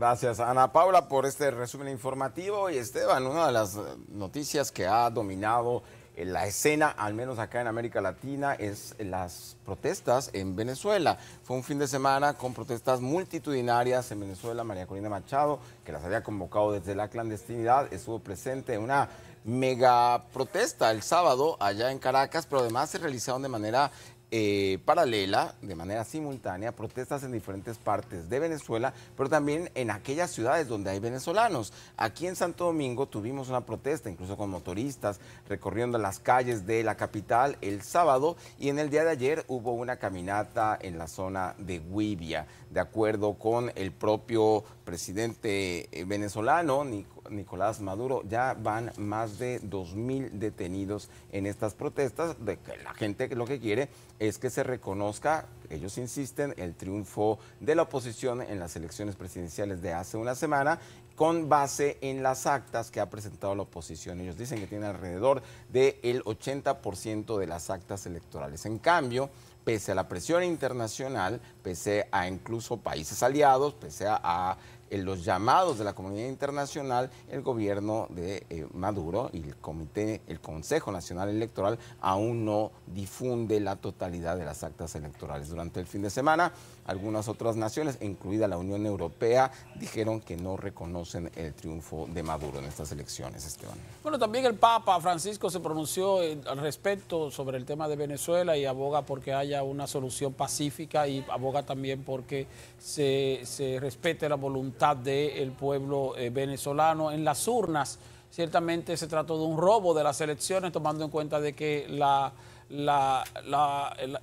Gracias, Ana Paula, por este resumen informativo. Y Esteban, una de las eh, noticias que ha dominado eh, la escena, al menos acá en América Latina, es las protestas en Venezuela. Fue un fin de semana con protestas multitudinarias en Venezuela. María Corina Machado, que las había convocado desde la clandestinidad, estuvo presente en una mega protesta el sábado allá en Caracas, pero además se realizaron de manera eh, paralela, de manera simultánea, protestas en diferentes partes de Venezuela, pero también en aquellas ciudades donde hay venezolanos. Aquí en Santo Domingo tuvimos una protesta, incluso con motoristas, recorriendo las calles de la capital el sábado y en el día de ayer hubo una caminata en la zona de Huivia, de acuerdo con el propio presidente eh, venezolano, Nico. Nicolás Maduro. Ya van más de 2.000 detenidos en estas protestas de que la gente lo que quiere es que se reconozca, ellos insisten, el triunfo de la oposición en las elecciones presidenciales de hace una semana con base en las actas que ha presentado la oposición. Ellos dicen que tiene alrededor del 80% de las actas electorales. En cambio, pese a la presión internacional, pese a incluso países aliados, pese a en los llamados de la comunidad internacional, el gobierno de eh, Maduro y el comité, el Consejo Nacional Electoral aún no difunde la totalidad de las actas electorales. Durante el fin de semana, algunas otras naciones, incluida la Unión Europea, dijeron que no reconocen el triunfo de Maduro en estas elecciones, Esteban. Bueno, también el Papa Francisco se pronunció eh, al respecto sobre el tema de Venezuela y aboga porque haya una solución pacífica y aboga también porque se respete la voluntad del pueblo eh, venezolano en las urnas. Ciertamente se trató de un robo de las elecciones, tomando en cuenta de que la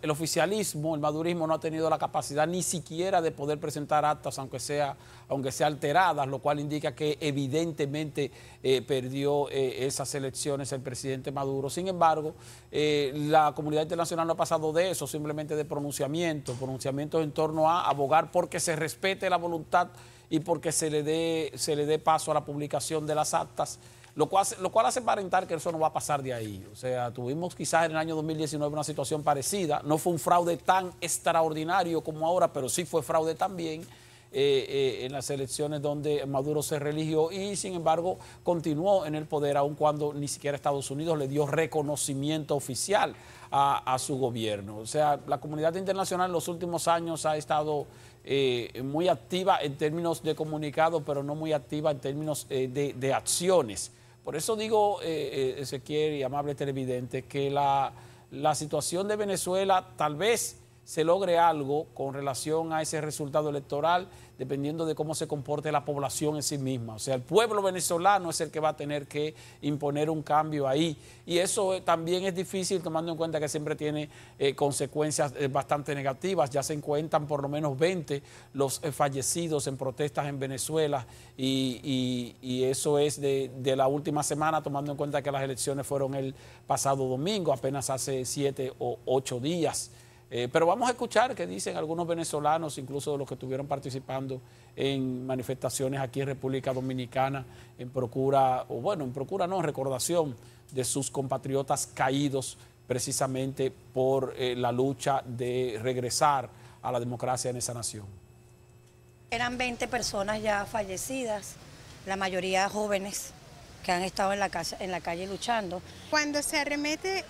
el, oficialismo, el madurismo no ha tenido la capacidad ni siquiera de poder presentar actas, aunque sea, aunque sea alteradas, lo cual indica que evidentemente eh, perdió eh, esas elecciones el presidente Maduro. Sin embargo, eh, la comunidad internacional no ha pasado de eso, simplemente de pronunciamientos, pronunciamientos en torno a abogar porque se respete la voluntad y porque se le dé, se le dé paso a la publicación de las actas lo cual, lo cual hace aparentar que eso no va a pasar de ahí. O sea, tuvimos quizás en el año 2019 una situación parecida, no fue un fraude tan extraordinario como ahora, pero sí fue fraude también. Eh, eh, en las elecciones donde Maduro se religió y sin embargo continuó en el poder aun cuando ni siquiera Estados Unidos le dio reconocimiento oficial a, su gobierno. O sea, la comunidad internacional en los últimos años ha estado eh, muy activa en términos de comunicado, pero no muy activa en términos de acciones. Por eso digo, eh, eh, Ezequiel y amable televidente, que la, la situación de Venezuela tal vez se logre algo con relación a ese resultado electoral, dependiendo de cómo se comporte la población en sí misma. O sea, el pueblo venezolano es el que va a tener que imponer un cambio ahí. Y eso eh, también es difícil tomando en cuenta que siempre tiene eh, consecuencias eh, bastante negativas. Ya se encuentran por lo menos 20 los fallecidos en protestas en Venezuela y, eso es de, de, la última semana, tomando en cuenta que las elecciones fueron el pasado domingo, apenas hace siete o ocho días. Eh, pero vamos a escuchar qué dicen algunos venezolanos, incluso de los que estuvieron participando en manifestaciones aquí en República Dominicana, en procura, o bueno, en procura no, en recordación de sus compatriotas caídos precisamente por eh, la lucha de regresar a la democracia en esa nación. Eran 20 personas ya fallecidas, la mayoría jóvenes que han estado en la, en la calle luchando. Cuando se arremete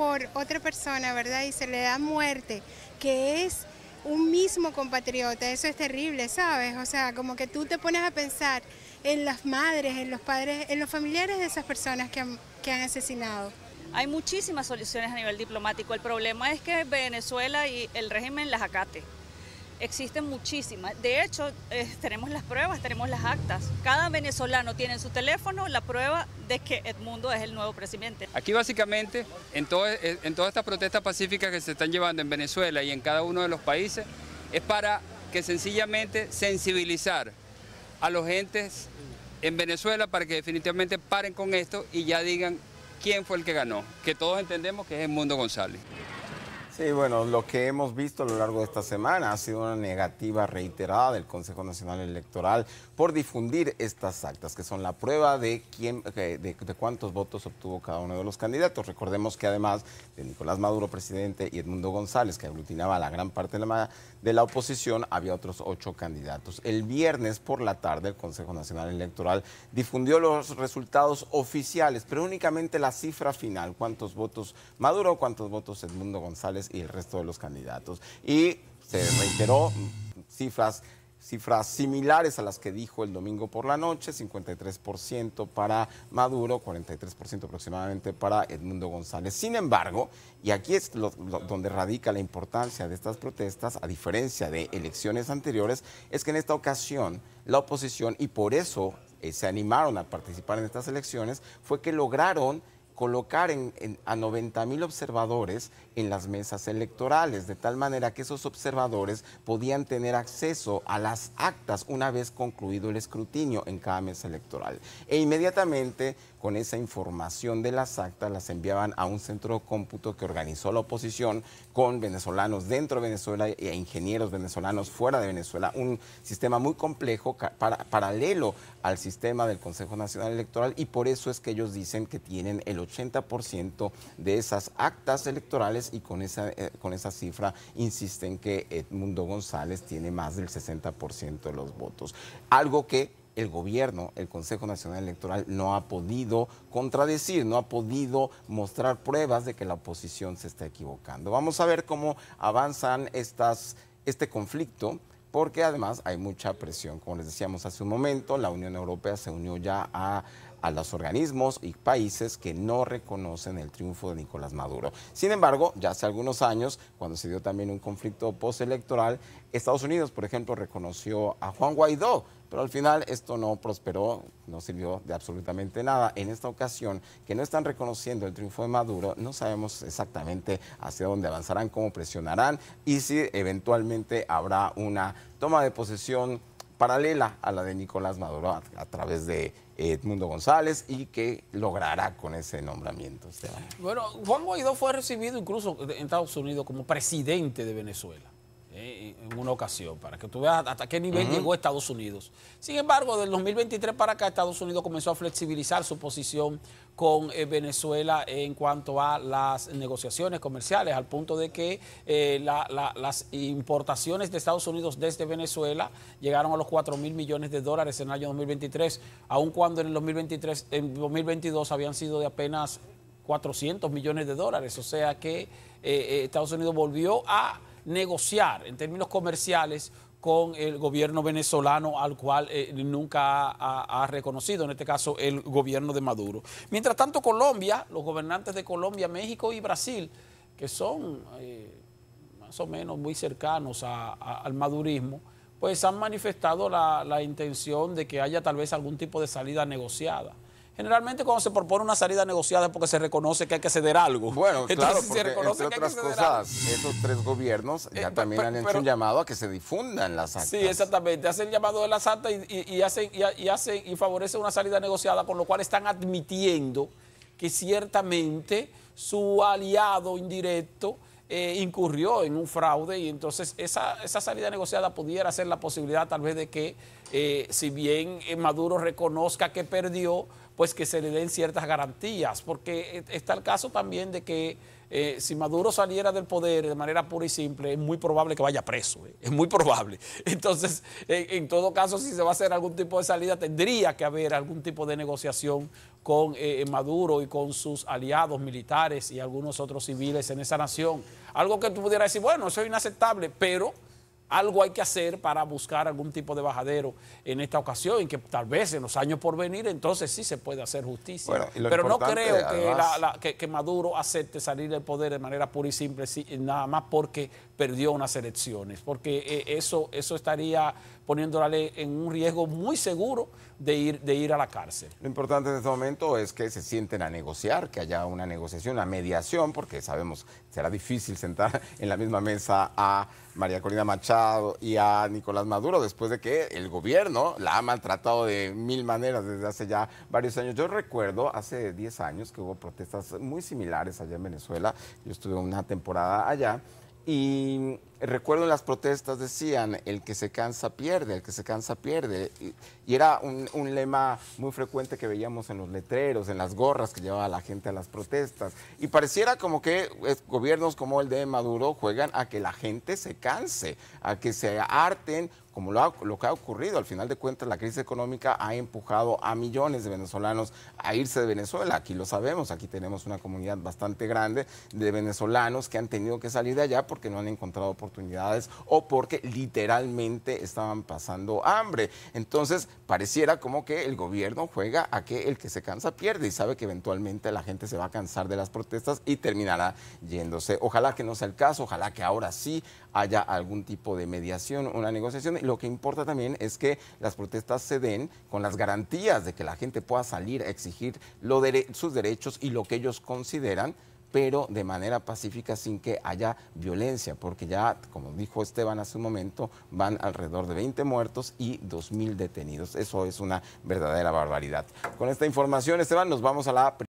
por otra persona, ¿verdad? Y se le da muerte, que es un mismo compatriota, eso es terrible, ¿sabes? O sea, como que tú te pones a pensar en las madres, en los padres, en los familiares de esas personas que han, que han asesinado. Hay muchísimas soluciones a nivel diplomático. El problema es que Venezuela y el régimen las acate existen muchísimas. De hecho, eh, tenemos las pruebas, tenemos las actas. Cada venezolano tiene en su teléfono la prueba de que Edmundo es el nuevo presidente. Aquí básicamente, en, toda eh, en todas estas protestas pacíficas que se están llevando en Venezuela y en cada uno de los países, es para que sencillamente sensibilizar a los gentes en Venezuela para que definitivamente paren con esto y ya digan quién fue el que ganó, que todos entendemos que es Edmundo González. Sí, bueno, lo que hemos visto a lo largo de esta semana ha sido una negativa reiterada del Consejo Nacional Electoral por difundir estas actas, que son la prueba de quién, de, cuántos votos obtuvo cada uno de los candidatos. Recordemos que además de Nicolás Maduro, presidente, y Edmundo González, que aglutinaba la gran parte de la, de la oposición, había otros ocho candidatos. El viernes por la tarde, el Consejo Nacional Electoral difundió los resultados oficiales, pero únicamente la cifra final, cuántos votos Maduro, cuántos votos Edmundo González y el resto de los candidatos. Y se reiteró cifras cifras similares a las que dijo el domingo por la noche, 53% para Maduro, 43% aproximadamente para Edmundo González. Sin embargo, y aquí es donde radica la importancia de estas protestas, a diferencia de elecciones anteriores, es que en esta ocasión la oposición, y por eso eh, se animaron a participar en estas elecciones, fue que lograron colocar a 90 mil observadores en las mesas electorales, de tal manera que esos observadores podían tener acceso a las actas una vez concluido el escrutinio en cada mesa electoral. E inmediatamente con esa información de las actas las enviaban a un centro cómputo que organizó la oposición con venezolanos dentro de Venezuela e ingenieros venezolanos fuera de Venezuela, un sistema muy complejo paralelo al sistema del Consejo Nacional Electoral y por eso es que ellos dicen que tienen el 80% 80% de esas actas electorales y con esa, eh, con esa cifra insisten que Edmundo González tiene más del 60% de los votos. Algo que el gobierno, el Consejo Nacional Electoral, no ha podido contradecir, no ha podido mostrar pruebas de que la oposición se está equivocando. Vamos a ver cómo avanzan este conflicto. Porque además hay mucha presión. Como les decíamos hace un momento, la Unión Europea se unió ya a, a los organismos y países que no reconocen el triunfo de Nicolás Maduro. Sin embargo, ya hace algunos años, cuando se dio también un conflicto postelectoral, Estados Unidos, por ejemplo, reconoció a Juan Guaidó, pero al final esto no prosperó, no sirvió de absolutamente nada. En esta ocasión, que no están reconociendo el triunfo de Maduro, no sabemos exactamente hacia dónde avanzarán, cómo presionarán y si eventualmente habrá una toma de posesión paralela a la de Nicolás Maduro a, través de Edmundo González y que logrará con ese nombramiento. Bueno, Juan Guaidó fue recibido incluso en Estados Unidos como presidente de Venezuela en una ocasión, para que tú veas hasta qué nivel llegó Estados Unidos. Sin embargo, del 2023 para acá, Estados Unidos comenzó a flexibilizar su posición con eh, Venezuela en cuanto a las negociaciones comerciales, al punto de que eh, las importaciones de Estados Unidos desde Venezuela llegaron a los 4 mil millones de dólares en el año 2023, aun cuando en el 2023, en 2022 habían sido de apenas 400 millones de dólares. O sea que eh, Estados Unidos volvió a negociar en términos comerciales con el gobierno venezolano al cual eh, nunca ha, reconocido, en este caso el gobierno de Maduro. Mientras tanto, Colombia, los gobernantes de Colombia, México y Brasil, que son eh, más o menos muy cercanos al madurismo, pues han manifestado la intención de que haya tal vez algún tipo de salida negociada. Generalmente cuando se propone una salida negociada es porque se reconoce que hay que ceder algo. Bueno, claro, porque, se reconoce que hay que cosas, esos tres gobiernos ya eh, también han hecho un llamado a que se difundan las actas. Sí, exactamente. Hacen llamado de las actas y, hacen, y, favorecen una salida negociada, con lo cual están admitiendo que ciertamente su aliado indirecto eh, incurrió en un fraude y entonces esa, esa, salida negociada pudiera ser la posibilidad tal vez de que eh, si bien Maduro reconozca que perdió, pues que se le den ciertas garantías, porque está el caso también de que eh, si Maduro saliera del poder de manera pura y simple, es muy probable que vaya preso, eh, es muy probable. Entonces, en todo caso, si se va a hacer algún tipo de salida, tendría que haber algún tipo de negociación con eh, Maduro y con sus aliados militares y algunos otros civiles en esa nación. Algo que tú pudieras decir, bueno, eso es inaceptable, pero algo hay que hacer para buscar algún tipo de bajadero en esta ocasión y que tal vez en los años por venir entonces sí se puede hacer justicia. Pero no creo que, Maduro acepte salir del poder de manera pura y simple, nada más porque perdió unas elecciones, porque eh, eso, eso estaría poniéndole en un riesgo muy seguro de ir, de ir a la cárcel. Lo importante en este momento es que se sienten a negociar, que haya una negociación, una mediación, porque sabemos que será difícil sentar en la misma mesa a María Corina Machado y a Nicolás Maduro después de que el gobierno la ha maltratado de mil maneras desde hace ya varios años. Yo recuerdo hace 10 años que hubo protestas muy similares allá en Venezuela. Yo estuve una temporada allá y recuerdo en las protestas decían, el que se cansa pierde, el que se cansa pierde. Y, era un, lema muy frecuente que veíamos en los letreros, en las gorras que llevaba la gente a las protestas. Y pareciera como que eh, gobiernos como el de Maduro juegan a que la gente se canse, a que se harten como lo, que ha ocurrido. Al final de cuentas, la crisis económica ha empujado a millones de venezolanos a irse de Venezuela. Aquí lo sabemos, aquí tenemos una comunidad bastante grande de venezolanos que han tenido que salir de allá porque no han encontrado oportunidades o porque literalmente estaban pasando hambre. Entonces, pareciera como que el gobierno juega a que el que se cansa pierde y sabe que eventualmente la gente se va a cansar de las protestas y terminará yéndose. Ojalá que no sea el caso, ojalá que ahora sí haya algún tipo de mediación, una negociación lo que importa también es que las protestas se den con las garantías de que la gente pueda salir a exigir sus derechos y lo que ellos consideran pero de manera pacífica sin que haya violencia, porque ya, como dijo Esteban hace un momento, van alrededor de 20 muertos y 2.000 detenidos. Eso es una verdadera barbaridad. Con esta información, Esteban, nos vamos a la...